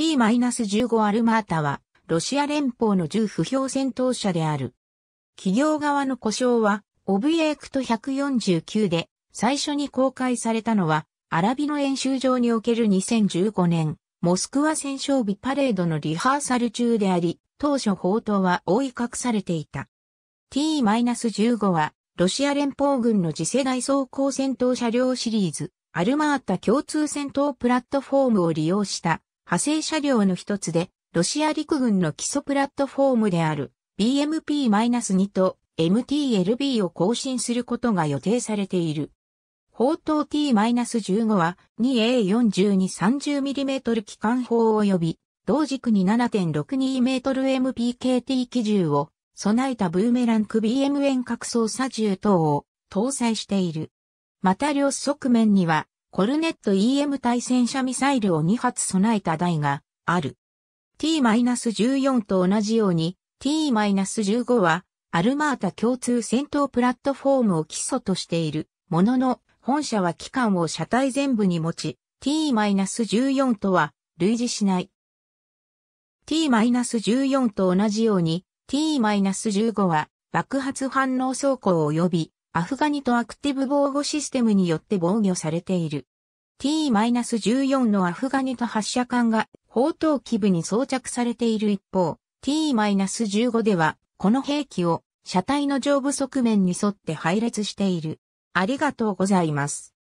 T-15 アルマータは、ロシア連邦の銃不評戦闘車である。企業側の故障は、オブエクト149で、最初に公開されたのは、アラビの演習場における2015年、モスクワ戦勝日パレードのリハーサル中であり、当初報道は覆い隠されていた。T-15 は、ロシア連邦軍の次世代装甲戦闘車両シリーズ、アルマータ共通戦闘プラットフォームを利用した派生車両の一つで、ロシア陸軍の基礎プラットフォームである BMP-2 と MTLB を更新することが予定されている。砲塔 T-15 は 2A4230mm 機関砲及び同軸に 7.62mMPKT 機銃を備えたブーメランク BM 遠隔操作銃等を搭載している。また両側面にはコルネット EM 対戦車ミサイルを2発備えた台がある。T-14 と同じように T-15 はアルマータ共通戦闘プラットフォームを基礎としているものの本社は機関を車体全部に持ち T-14 とは類似しない。T-14 と同じように T-15 は爆発反応走行及びアフガニとアクティブ防護システムによって防御されている。T-14 のアフガニと発射管が砲塔基部に装着されている一方、T-15 では、この兵器を車体の上部側面に沿って配列している。ありがとうございます。